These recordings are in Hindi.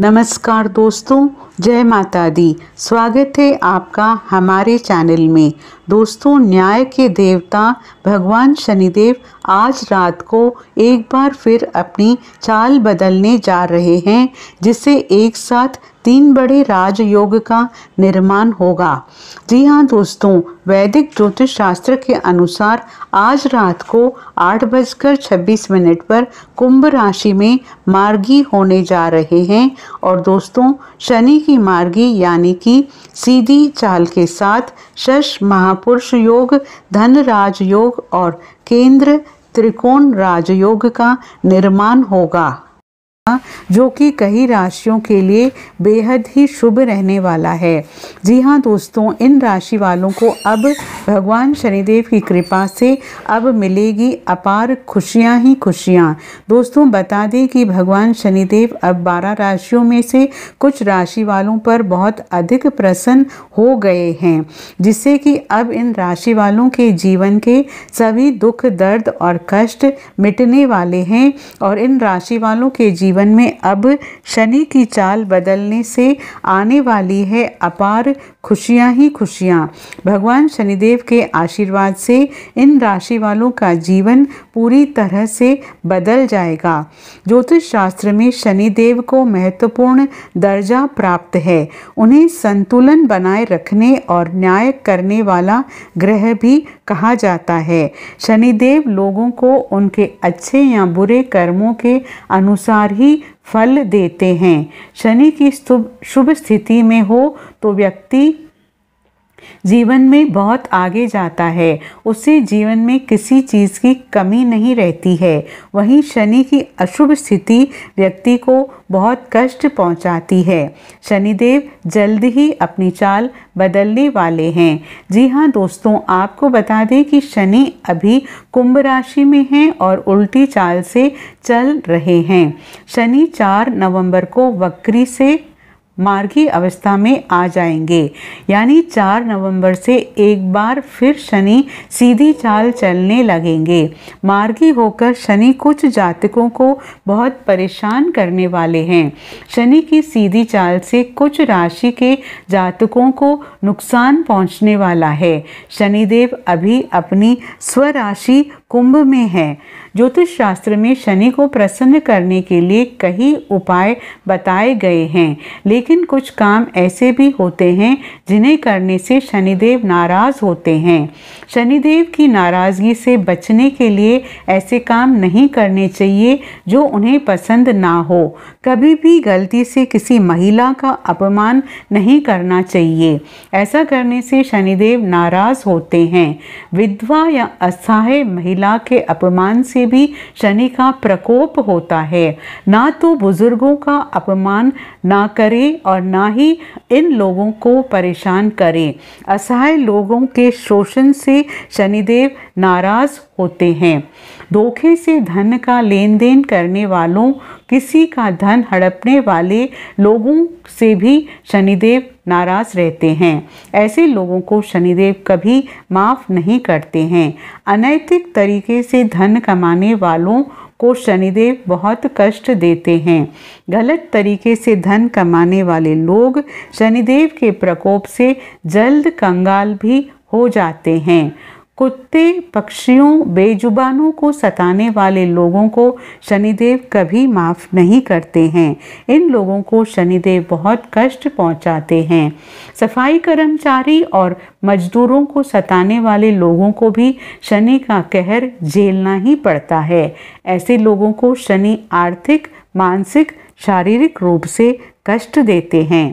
नमस्कार दोस्तों जय माता दी स्वागत है आपका हमारे चैनल में दोस्तों न्याय के देवता भगवान शनिदेव आज रात को एक बार फिर अपनी चाल बदलने जा रहे हैं जिसे एक साथ तीन बड़े राजयोग का निर्माण होगा जी हाँ दोस्तों वैदिक ज्योतिष शास्त्र के अनुसार आज रात को आठ बजकर छब्बीस मिनट पर कुंभ राशि में मार्गी होने जा रहे हैं और दोस्तों शनि की मार्गी यानी कि सीधी चाल के साथ शश महापुरुष योग धन राजयोग और केंद्र त्रिकोण राजयोग का निर्माण होगा होगा जो कि कई राशियों के लिए बेहद ही शुभ रहने वाला है जी हाँ दोस्तों इन राशि वालों को अब भगवान शनिदेव की कृपा से अब मिलेगी अपार खुशियाँ ही खुशियाँ दोस्तों बता दें कि भगवान शनिदेव अब बारह राशियों में से कुछ राशि वालों पर बहुत अधिक प्रसन्न हो गए हैं जिससे कि अब इन राशि वालों के जीवन के सभी दुख दर्द और कष्ट मिटने वाले हैं और इन राशि वालों के जीवन जीवन में अब शनि की चाल बदलने से आने वाली है अपार खुशियां ही खुशियां भगवान शनिदेव के आशीर्वाद से इन राशि वालों का जीवन पूरी तरह से बदल जाएगा ज्योतिष शास्त्र में शनिदेव को महत्वपूर्ण दर्जा प्राप्त है उन्हें संतुलन बनाए रखने और न्याय करने वाला ग्रह भी कहा जाता है शनिदेव लोगों को उनके अच्छे या बुरे कर्मों के अनुसार ही फल देते हैं शनि की शुभ स्थिति में हो तो व्यक्ति जीवन में बहुत आगे जाता है उसे जीवन में किसी चीज़ की कमी नहीं रहती है वहीं शनि की अशुभ स्थिति व्यक्ति को बहुत कष्ट पहुंचाती है शनिदेव जल्द ही अपनी चाल बदलने वाले हैं जी हाँ दोस्तों आपको बता दें कि शनि अभी कुंभ राशि में हैं और उल्टी चाल से चल रहे हैं शनि 4 नवंबर को वक्री से मार्गी अवस्था में आ जाएंगे यानी 4 नवंबर से एक बार फिर शनि सीधी चाल चलने लगेंगे मार्गी होकर शनि कुछ जातकों को बहुत परेशान करने वाले हैं शनि की सीधी चाल से कुछ राशि के जातकों को नुकसान पहुंचने वाला है शनिदेव अभी अपनी स्वराशि कुंभ में है ज्योतिष शास्त्र में शनि को प्रसन्न करने के लिए कई उपाय बताए गए हैं लेकिन कुछ काम ऐसे भी होते हैं जिन्हें करने से शनिदेव नाराज़ होते हैं शनिदेव की नाराज़गी से बचने के लिए ऐसे काम नहीं करने चाहिए जो उन्हें पसंद ना हो कभी भी गलती से किसी महिला का अपमान नहीं करना चाहिए ऐसा करने से शनिदेव नाराज़ होते हैं विधवा या असहाय महिला के अपमान से भी शनि का प्रकोप होता है ना तो बुजुर्गों का अपमान ना करे और ना ही इन लोगों को परेशान करें असहाय लोगों के शोषण से शनिदेव नाराज़ होते हैं धोखे से धन का लेन देन करने वालों किसी का धन हड़पने वाले लोगों से भी शनिदेव नाराज रहते हैं ऐसे लोगों को शनिदेव कभी माफ़ नहीं करते हैं अनैतिक तरीके से धन कमाने वालों को शनिदेव बहुत कष्ट देते हैं गलत तरीके से धन कमाने वाले लोग शनिदेव के प्रकोप से जल्द कंगाल भी हो जाते हैं कुत्ते पक्षियों बेजुबानों को सताने वाले लोगों को शनिदेव कभी माफ़ नहीं करते हैं इन लोगों को शनिदेव बहुत कष्ट पहुंचाते हैं सफाई कर्मचारी और मजदूरों को सताने वाले लोगों को भी शनि का कहर झेलना ही पड़ता है ऐसे लोगों को शनि आर्थिक मानसिक शारीरिक रूप से कष्ट देते हैं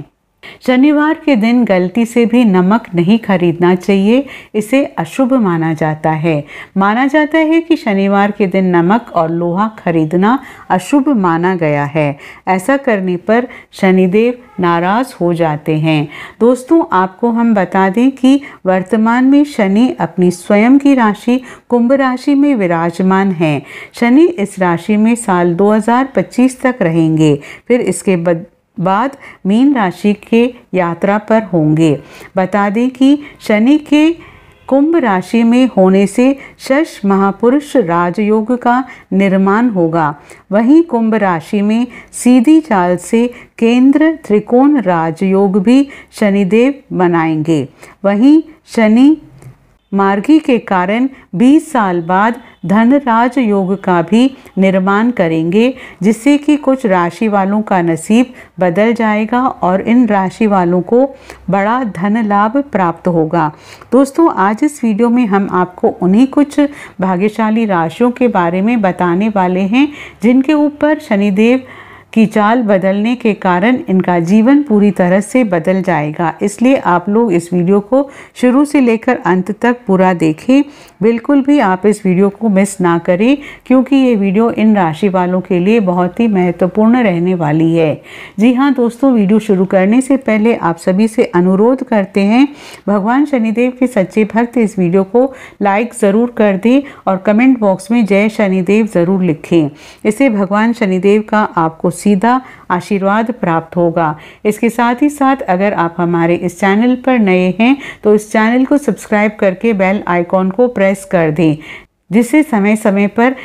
शनिवार के दिन गलती से भी नमक नहीं खरीदना चाहिए इसे अशुभ माना जाता है माना जाता है कि शनिवार के दिन नमक और लोहा खरीदना अशुभ माना गया है ऐसा करने पर शनिदेव नाराज़ हो जाते हैं दोस्तों आपको हम बता दें कि वर्तमान में शनि अपनी स्वयं की राशि कुंभ राशि में विराजमान है शनि इस राशि में साल 2025 तक रहेंगे फिर इसके बद बाद मीन राशि के यात्रा पर होंगे बता दें कि शनि के कुंभ राशि में होने से शश महापुरुष राजयोग का निर्माण होगा वहीं कुंभ राशि में सीधी चाल से केंद्र त्रिकोण राजयोग भी शनिदेव बनाएंगे वहीं शनि मार्गी के कारण 20 साल बाद धनराज योग का भी निर्माण करेंगे जिससे कि कुछ राशि वालों का नसीब बदल जाएगा और इन राशि वालों को बड़ा धन लाभ प्राप्त होगा दोस्तों आज इस वीडियो में हम आपको उन्हीं कुछ भाग्यशाली राशियों के बारे में बताने वाले हैं जिनके ऊपर शनिदेव की चाल बदलने के कारण इनका जीवन पूरी तरह से बदल जाएगा इसलिए आप लोग इस वीडियो को शुरू से लेकर अंत तक पूरा देखें बिल्कुल भी आप इस वीडियो को मिस ना करें क्योंकि ये वीडियो इन राशि वालों के लिए बहुत ही महत्वपूर्ण रहने वाली है जी हाँ दोस्तों वीडियो शुरू करने से पहले आप सभी से अनुरोध करते हैं भगवान शनिदेव के सच्चे भक्त इस वीडियो को लाइक ज़रूर कर दें और कमेंट बॉक्स में जय शनिदेव ज़रूर लिखें इसे भगवान शनिदेव का आपको सीधा आशीर्वाद प्राप्त होगा इसके साथ ही साथ अगर आप हमारे इस चैनल पर नए हैं तो इस चैनल को सब्सक्राइब करके बेल आइकॉन को प्रेस कर दें जिससे समय समय पर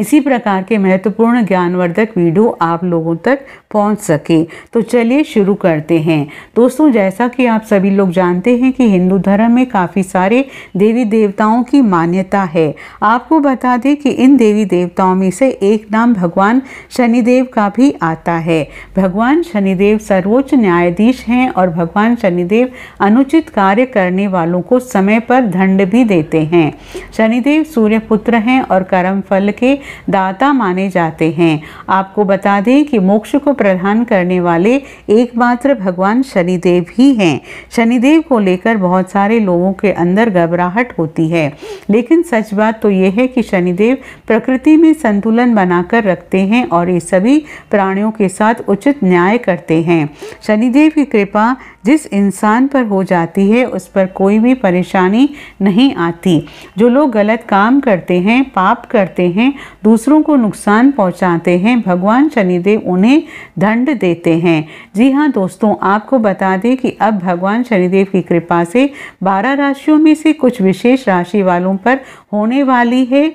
इसी प्रकार के महत्वपूर्ण ज्ञानवर्धक वीडियो आप लोगों तक पहुंच सके तो चलिए शुरू करते हैं दोस्तों जैसा कि आप सभी लोग जानते हैं कि हिंदू धर्म में काफ़ी सारे देवी देवताओं की मान्यता है आपको बता दें कि इन देवी देवताओं में से एक नाम भगवान शनिदेव का भी आता है भगवान शनिदेव सर्वोच्च न्यायाधीश हैं और भगवान शनिदेव अनुचित कार्य करने वालों को समय पर दंड भी देते हैं शनिदेव सूर्यपुत्र हैं और कर्म फल के दाता माने जाते हैं आपको बता दें कि मोक्ष को प्रदान करने वाले एकमात्र भगवान शनिदेव ही हैं शनिदेव को लेकर बहुत सारे लोगों के अंदर घबराहट होती है लेकिन सच बात तो यह है कि शनिदेव प्रकृति में संतुलन बनाकर रखते हैं और ये सभी प्राणियों के साथ उचित न्याय करते हैं शनिदेव की कृपा जिस इंसान पर हो जाती है उस पर कोई भी परेशानी नहीं आती जो लोग गलत काम करते हैं पाप करते हैं दूसरों को नुकसान पहुंचाते हैं भगवान शनिदेव उन्हें दंड देते हैं जी हाँ दोस्तों आपको बता दें कि अब भगवान शनिदेव की कृपा से बारह राशियों में से कुछ विशेष राशि वालों पर होने वाली है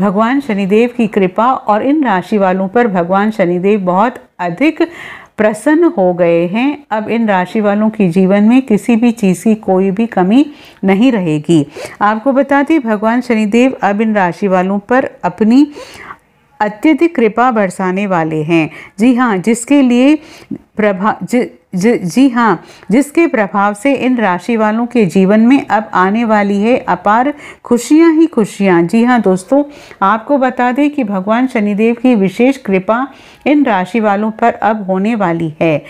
भगवान शनिदेव की कृपा और इन राशि वालों पर भगवान शनिदेव बहुत अधिक प्रसन्न हो गए हैं अब इन राशि वालों के जीवन में किसी भी चीज़ की कोई भी कमी नहीं रहेगी आपको बता दें भगवान शनिदेव अब इन राशि वालों पर अपनी अत्यधिक कृपा बरसाने वाले हैं जी हाँ जिसके लिए प्रभा जी हाँ जिसके प्रभाव से इन राशि वालों के जीवन में अब आने वाली है अपार खुशियाँ ही खुशियाँ जी हाँ दोस्तों आपको बता दें कि भगवान शनिदेव की विशेष कृपा इन राशि वालों पर अब होने वाली है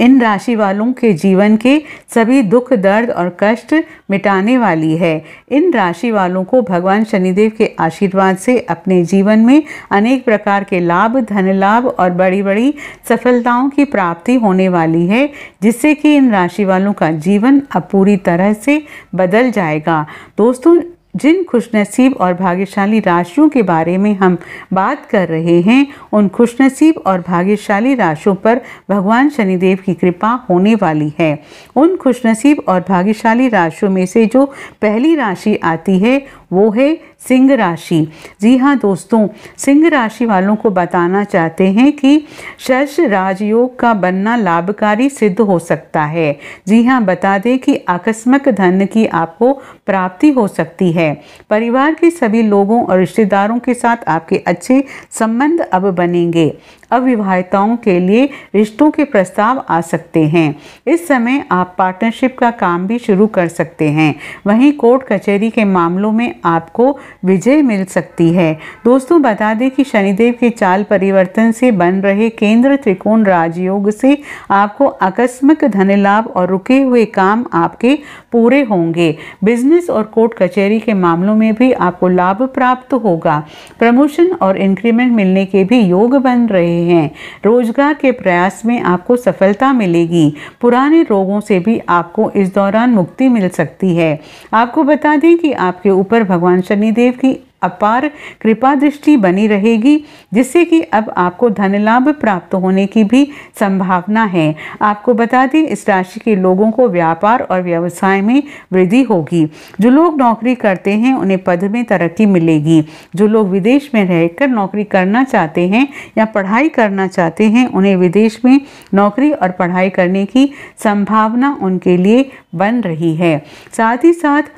इन राशि वालों के जीवन के सभी दुख दर्द और कष्ट मिटाने वाली है इन राशि वालों को भगवान शनिदेव के आशीर्वाद से अपने जीवन में अनेक प्रकार के लाभ धन लाभ और बड़ी बड़ी सफलताओं की प्राप्ति होने वाली है जिससे कि इन राशि वालों का जीवन अब पूरी तरह से बदल जाएगा दोस्तों जिन खुशनसीब और भाग्यशाली राशियों के बारे में हम बात कर रहे हैं उन खुशनसीब और भाग्यशाली राशियों पर भगवान शनिदेव की कृपा होने वाली है उन खुशनसीब और भाग्यशाली राशियों में से जो पहली राशि आती है वो है सिंह राशि जी हाँ दोस्तों सिंह राशि वालों को बताना चाहते हैं कि शश राजयोग का बनना लाभकारी सिद्ध हो सकता है जी हाँ बता दें कि आकस्मिक धन की आपको प्राप्ति हो सकती है परिवार के सभी लोगों और रिश्तेदारों के साथ आपके अच्छे संबंध अब बनेंगे अविवाहिताओं के लिए रिश्तों के प्रस्ताव आ सकते हैं इस समय आप पार्टनरशिप का काम भी शुरू कर सकते हैं वहीं कोर्ट कचहरी के मामलों में आपको विजय मिल सकती है दोस्तों बता दें कि शनिदेव के चाल परिवर्तन से बन रहे केंद्र त्रिकोण राजयोग से आपको आकस्मिक धन लाभ और रुके हुए काम आपके पूरे होंगे बिजनेस और कोर्ट कचहरी के मामलों में भी आपको लाभ प्राप्त होगा प्रमोशन और इंक्रीमेंट मिलने के भी योग बन रहे हैं रोजगार के प्रयास में आपको सफलता मिलेगी पुराने रोगों से भी आपको इस दौरान मुक्ति मिल सकती है आपको बता दें कि आपके ऊपर भगवान शनिदेव की अपार कृपा दृष्टि बनी रहेगी जिससे कि अब आपको धन लाभ प्राप्त होने की भी संभावना है आपको बता दें इस राशि के लोगों को व्यापार और व्यवसाय में वृद्धि होगी जो लोग नौकरी करते हैं उन्हें पद में तरक्की मिलेगी जो लोग विदेश में रहकर नौकरी करना चाहते हैं या पढ़ाई करना चाहते हैं उन्हें विदेश में नौकरी और पढ़ाई करने की संभावना उनके लिए बन रही है साथ ही साथ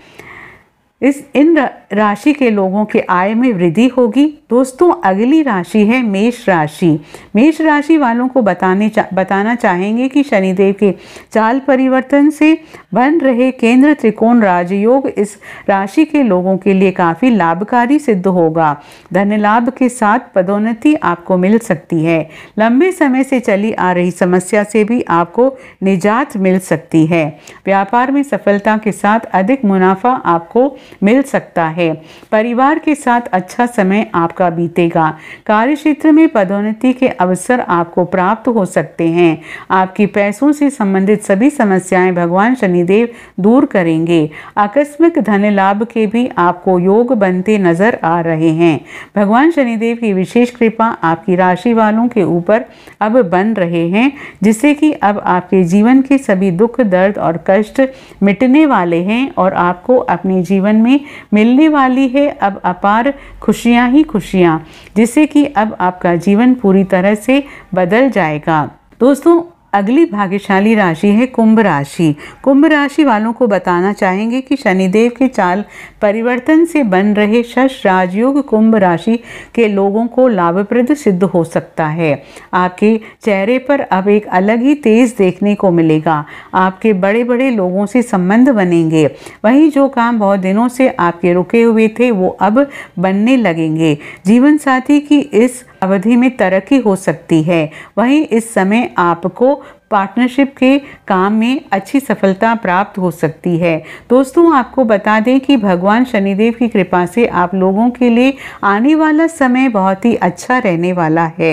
इस इन राशि के लोगों के आय में वृद्धि होगी दोस्तों अगली राशि है मेष राशि मेष राशि वालों को बताने चा, बताना चाहेंगे कि शनिदेव के चाल परिवर्तन से बन रहे केंद्र त्रिकोण राजयोग इस राशि के लोगों के लिए काफ़ी लाभकारी सिद्ध होगा धन लाभ के साथ पदोन्नति आपको मिल सकती है लंबे समय से चली आ रही समस्या से भी आपको निजात मिल सकती है व्यापार में सफलता के साथ अधिक मुनाफा आपको मिल सकता है परिवार के साथ अच्छा समय आपका बीतेगा कार्य क्षेत्र में पदोन्नति के अवसर आपको प्राप्त हो सकते हैं आपकी पैसों से संबंधित सभी समस्याएं भगवान शनिदेव दूर करेंगे आकस्मिक धन लाभ के भी आपको योग बनते नजर आ रहे हैं भगवान शनिदेव की विशेष कृपा आपकी राशि वालों के ऊपर अब बन रहे हैं जिससे कि अब आपके जीवन के सभी दुख दर्द और कष्ट मिटने वाले हैं और आपको अपने जीवन जीवन में मिलने वाली है अब अपार खुशियाँ ही खुशियाँ जिससे कि अब आपका जीवन पूरी तरह से बदल जाएगा दोस्तों अगली भाग्यशाली राशि है कुंभ राशि कुंभ राशि वालों को बताना चाहेंगे कि शनिदेव के चाल परिवर्तन से बन रहे शश राजयोग कुंभ राशि के लोगों को लाभप्रद सिद्ध हो सकता है आपके चेहरे पर अब एक अलग ही तेज देखने को मिलेगा आपके बड़े बड़े लोगों से संबंध बनेंगे वही जो काम बहुत दिनों से आपके रुके हुए थे वो अब बनने लगेंगे जीवन साथी की इस अवधि में तरक्की हो सकती है वहीं इस समय आपको पार्टनरशिप के काम में अच्छी सफलता प्राप्त हो सकती है दोस्तों आपको बता दें कि भगवान शनिदेव की कृपा से आप लोगों के लिए आने वाला समय बहुत ही अच्छा रहने वाला है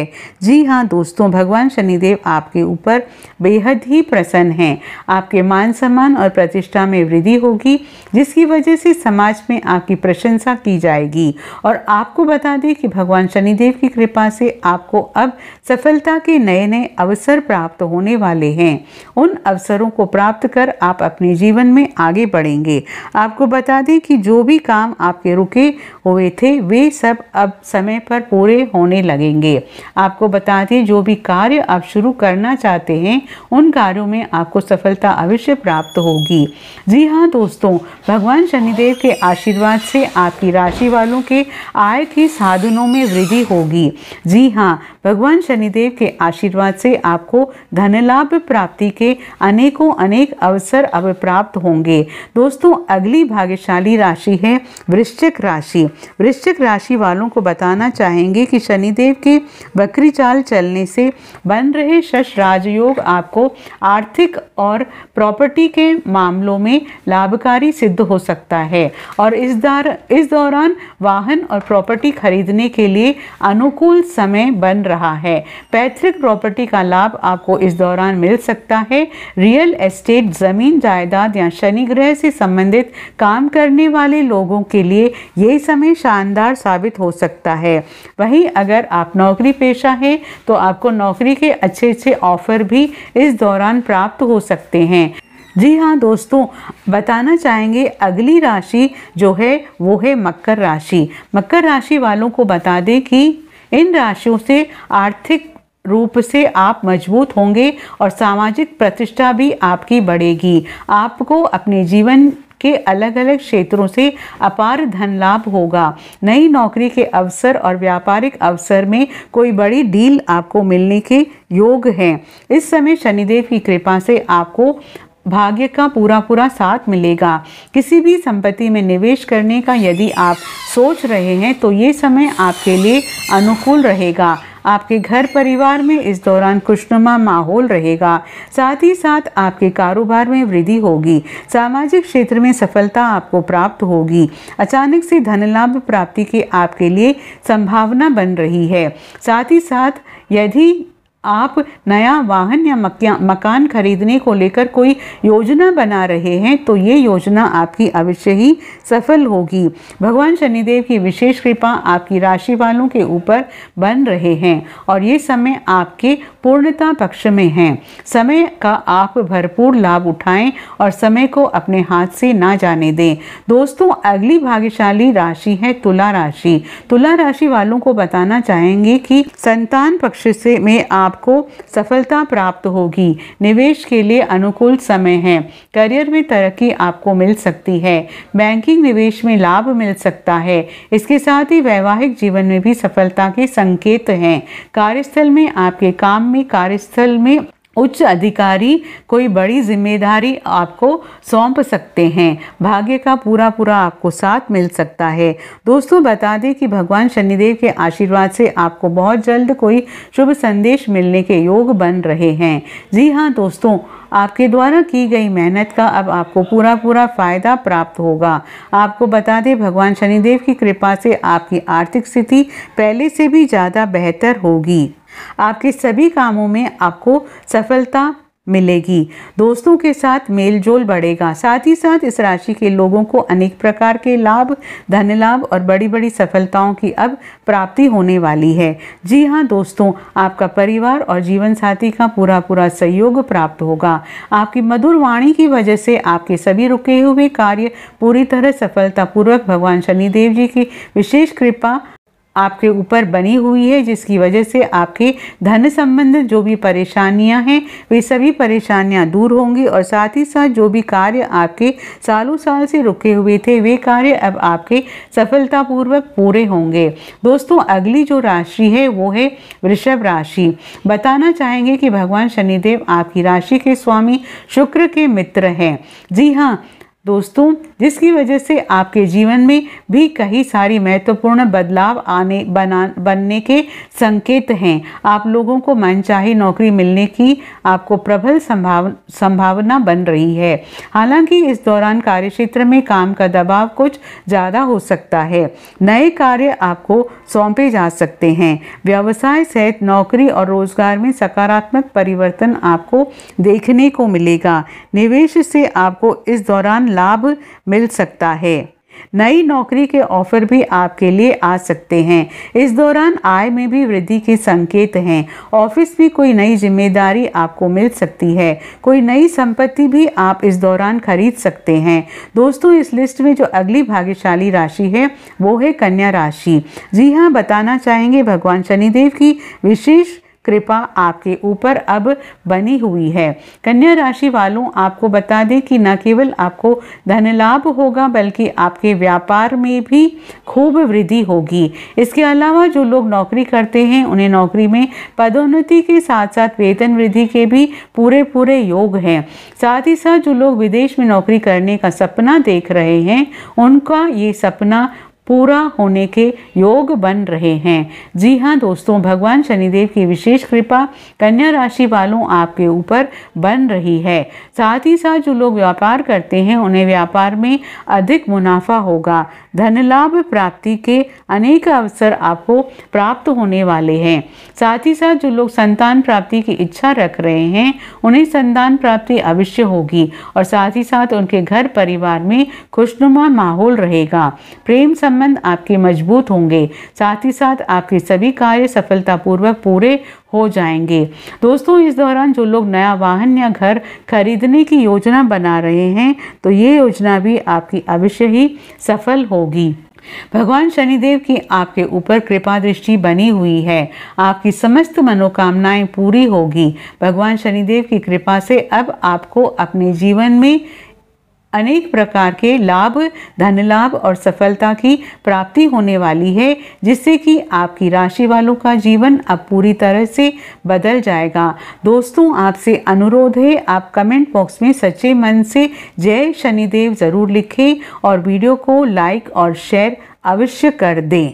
जी हाँ दोस्तों भगवान शनिदेव आपके ऊपर बेहद ही प्रसन्न हैं आपके मान सम्मान और प्रतिष्ठा में वृद्धि होगी जिसकी वजह से समाज में आपकी प्रशंसा की जाएगी और आपको बता दें कि भगवान शनिदेव की कृपा से आपको अब सफलता के नए नए अवसर प्राप्त होने वाले वाले हैं उन अवसरों को प्राप्त कर आप अपने जीवन में आगे बढ़ेंगे आपको बता दें कि जो भी काम आपके रुके हुए थे वे सब अब समय पर पूरे होने लगेंगे आपको बता दें जो भी कार्य आप शुरू करना चाहते हैं उन कार्यों में आपको सफलता अवश्य प्राप्त होगी जी हाँ दोस्तों भगवान शनिदेव के आशीर्वाद से आपकी राशि वालों के आय के साधनों में वृद्धि होगी जी हाँ भगवान शनिदेव के आशीर्वाद से आपको धन लाभ लाभ प्राप्ति के अनेकों अनेक अवसर अब प्राप्त होंगे दोस्तों अगली भाग्यशाली राशि है वृश्चिक राशि वृश्चिक राशि वालों को बताना चाहेंगे कि शनिदेव के बकरी चाल चलने से बन रहे शश राजयोग आपको आर्थिक और प्रॉपर्टी के मामलों में लाभकारी सिद्ध हो सकता है और इस दार इस दौरान वाहन और प्रॉपर्टी खरीदने के लिए अनुकूल समय बन रहा है पैतृक प्रॉपर्टी का लाभ आपको इस दौरान दौरान मिल सकता है रियल एस्टेट ज़मीन जायदाद या शनि ग्रह से संबंधित काम करने वाले लोगों के लिए ये समय शानदार साबित हो सकता है वहीं अगर आप नौकरी पेशा हैं तो आपको नौकरी के अच्छे अच्छे ऑफर भी इस दौरान प्राप्त हो सकते हैं जी हाँ दोस्तों बताना चाहेंगे अगली राशि जो है वो है मकर राशि मकर राशि वालों को बता दें कि इन राशियों से आर्थिक रूप से आप मजबूत होंगे और सामाजिक प्रतिष्ठा भी आपकी बढ़ेगी आपको अपने जीवन के अलग अलग क्षेत्रों से अपार धन लाभ होगा नई नौकरी के अवसर और व्यापारिक अवसर में कोई बड़ी डील आपको मिलने के योग हैं इस समय शनिदेव की कृपा से आपको भाग्य का पूरा पूरा साथ मिलेगा किसी भी संपत्ति में निवेश करने का यदि आप सोच रहे हैं तो ये समय आपके लिए अनुकूल रहेगा आपके घर परिवार में इस दौरान खुशनुमा माहौल रहेगा साथ ही साथ आपके कारोबार में वृद्धि होगी सामाजिक क्षेत्र में सफलता आपको प्राप्त होगी अचानक से धन लाभ प्राप्ति के आपके लिए संभावना बन रही है साथ ही साथ यदि आप नया वाहन या मकान खरीदने को लेकर कोई योजना बना रहे हैं तो ये योजना आपकी अवश्य ही सफल होगी भगवान शनिदेव की विशेष कृपा आपकी राशि वालों के ऊपर बन रहे हैं और ये समय आपके पूर्णता पक्ष में हैं समय का आप भरपूर लाभ उठाएं और समय को अपने हाथ से ना जाने दें दोस्तों अगली भाग्यशाली राशि है तुला राशि तुला राशि वालों को बताना चाहेंगे कि संतान पक्ष से में आपको सफलता प्राप्त होगी निवेश के लिए अनुकूल समय है करियर में तरक्की आपको मिल सकती है बैंकिंग निवेश में लाभ मिल सकता है इसके साथ ही वैवाहिक जीवन में भी सफलता के संकेत हैं कार्यस्थल में आपके काम में कार्यस्थल में उच्च अधिकारी कोई बड़ी जिम्मेदारी आपको सौंप सकते हैं भाग्य का पूरा पूरा आपको साथ मिल सकता है दोस्तों बता दें कि भगवान शनिदेव के आशीर्वाद से आपको बहुत जल्द कोई शुभ संदेश मिलने के योग बन रहे हैं जी हाँ दोस्तों आपके द्वारा की गई मेहनत का अब आपको पूरा पूरा फ़ायदा प्राप्त होगा आपको बता दें भगवान शनिदेव की कृपा से आपकी आर्थिक स्थिति पहले से भी ज़्यादा बेहतर होगी आपके सभी कामों में आपको सफलता मिलेगी दोस्तों के साथ मेलजोल बढ़ेगा साथ ही साथ इस राशि के लोगों को अनेक प्रकार के लाभ धन लाभ और बड़ी बड़ी सफलताओं की अब प्राप्ति होने वाली है जी हाँ दोस्तों आपका परिवार और जीवन साथी का पूरा पूरा सहयोग प्राप्त होगा आपकी मधुर वाणी की वजह से आपके सभी रुके हुए कार्य पूरी तरह सफलतापूर्वक भगवान शनिदेव जी की विशेष कृपा आपके ऊपर बनी हुई है जिसकी वजह से आपके धन संबंध जो भी परेशानियां हैं वे सभी परेशानियां दूर होंगी और साथ ही साथ जो भी कार्य आपके सालों साल से रुके हुए थे वे कार्य अब आपके सफलतापूर्वक पूरे होंगे दोस्तों अगली जो राशि है वो है वृषभ राशि बताना चाहेंगे कि भगवान शनिदेव आपकी राशि के स्वामी शुक्र के मित्र हैं जी हाँ दोस्तों जिसकी वजह से आपके जीवन में भी कई सारी महत्वपूर्ण बदलाव आने बना बनने के संकेत हैं आप लोगों को मनचाही नौकरी मिलने की आपको प्रबल संभाव संभावना बन रही है हालांकि इस दौरान कार्य क्षेत्र में काम का दबाव कुछ ज़्यादा हो सकता है नए कार्य आपको सौंपे जा सकते हैं व्यवसाय सहित नौकरी और रोजगार में सकारात्मक परिवर्तन आपको देखने को मिलेगा निवेश से आपको इस दौरान लाभ मिल सकता है नई नौकरी के ऑफर भी आपके लिए आ सकते हैं इस दौरान आय में भी वृद्धि के संकेत हैं ऑफिस में कोई नई जिम्मेदारी आपको मिल सकती है कोई नई संपत्ति भी आप इस दौरान खरीद सकते हैं दोस्तों इस लिस्ट में जो अगली भाग्यशाली राशि है वो है कन्या राशि जी हाँ बताना चाहेंगे भगवान शनिदेव की विशेष कृपा आपके ऊपर अब बनी हुई है कन्या राशि वालों आपको बता दें कि न केवल आपको धन लाभ होगा बल्कि आपके व्यापार में भी खूब वृद्धि होगी इसके अलावा जो लोग नौकरी करते हैं उन्हें नौकरी में पदोन्नति के साथ साथ वेतन वृद्धि के भी पूरे पूरे योग हैं साथ ही साथ जो लोग विदेश में नौकरी करने का सपना देख रहे हैं उनका ये सपना पूरा होने के योग बन रहे हैं जी हाँ दोस्तों भगवान शनिदेव की विशेष कृपा कन्या राशि वालों आपके ऊपर बन रही है साथ ही साथ जो लोग व्यापार करते हैं उन्हें व्यापार में अधिक मुनाफा होगा धन लाभ प्राप्ति के अनेक अवसर आपको प्राप्त होने वाले हैं साथ ही साथ जो लोग संतान प्राप्ति की इच्छा रख रहे हैं उन्हें संतान प्राप्ति अवश्य होगी और साथ ही साथ उनके घर परिवार में खुशनुमा माहौल रहेगा प्रेम संबंध आपके मजबूत होंगे साथ ही साथ आपके सभी कार्य सफलतापूर्वक पूरे हो जाएंगे दोस्तों इस दौरान जो लोग नया वाहन या घर खरीदने की योजना बना रहे हैं तो ये योजना भी आपकी अवश्य ही सफल होगी भगवान शनिदेव की आपके ऊपर कृपा दृष्टि बनी हुई है आपकी समस्त मनोकामनाएं पूरी होगी भगवान शनिदेव की कृपा से अब आपको अपने जीवन में अनेक प्रकार के लाभ धन लाभ और सफलता की प्राप्ति होने वाली है जिससे कि आपकी राशि वालों का जीवन अब पूरी तरह से बदल जाएगा दोस्तों आपसे अनुरोध है आप कमेंट बॉक्स में सच्चे मन से जय शनिदेव ज़रूर लिखें और वीडियो को लाइक और शेयर अवश्य कर दें